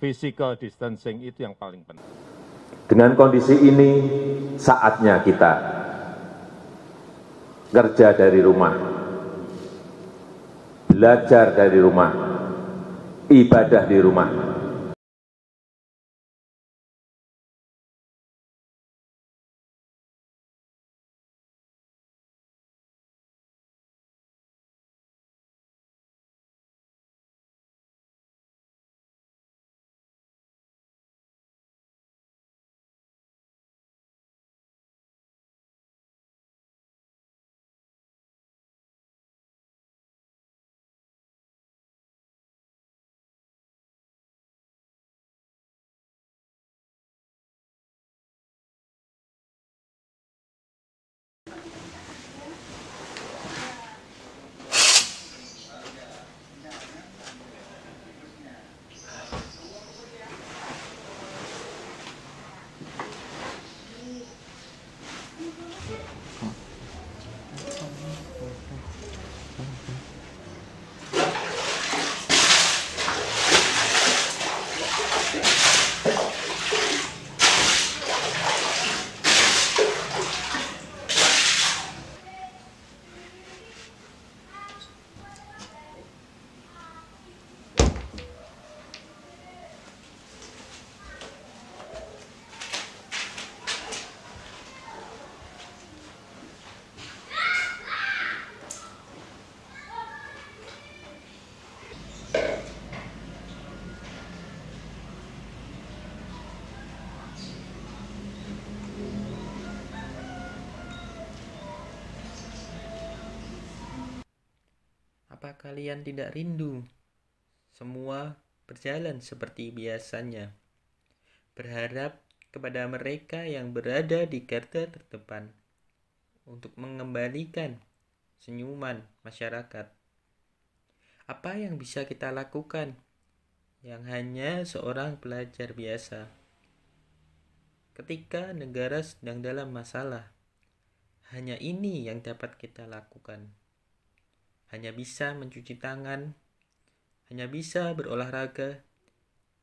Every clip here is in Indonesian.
physical distancing itu yang paling penting. Dengan kondisi ini, saatnya kita kerja dari rumah, belajar dari rumah, ibadah di rumah. Apa kalian tidak rindu? Semua berjalan seperti biasanya. Berharap kepada mereka yang berada di garda terdepan untuk mengembalikan senyuman masyarakat. Apa yang bisa kita lakukan yang hanya seorang pelajar biasa? Ketika negara sedang dalam masalah, hanya ini yang dapat kita lakukan hanya bisa mencuci tangan, hanya bisa berolahraga,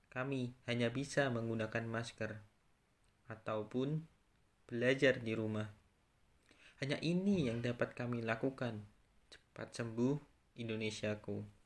kami hanya bisa menggunakan masker ataupun belajar di rumah. Hanya ini yang dapat kami lakukan. Cepat sembuh, Indonesiaku!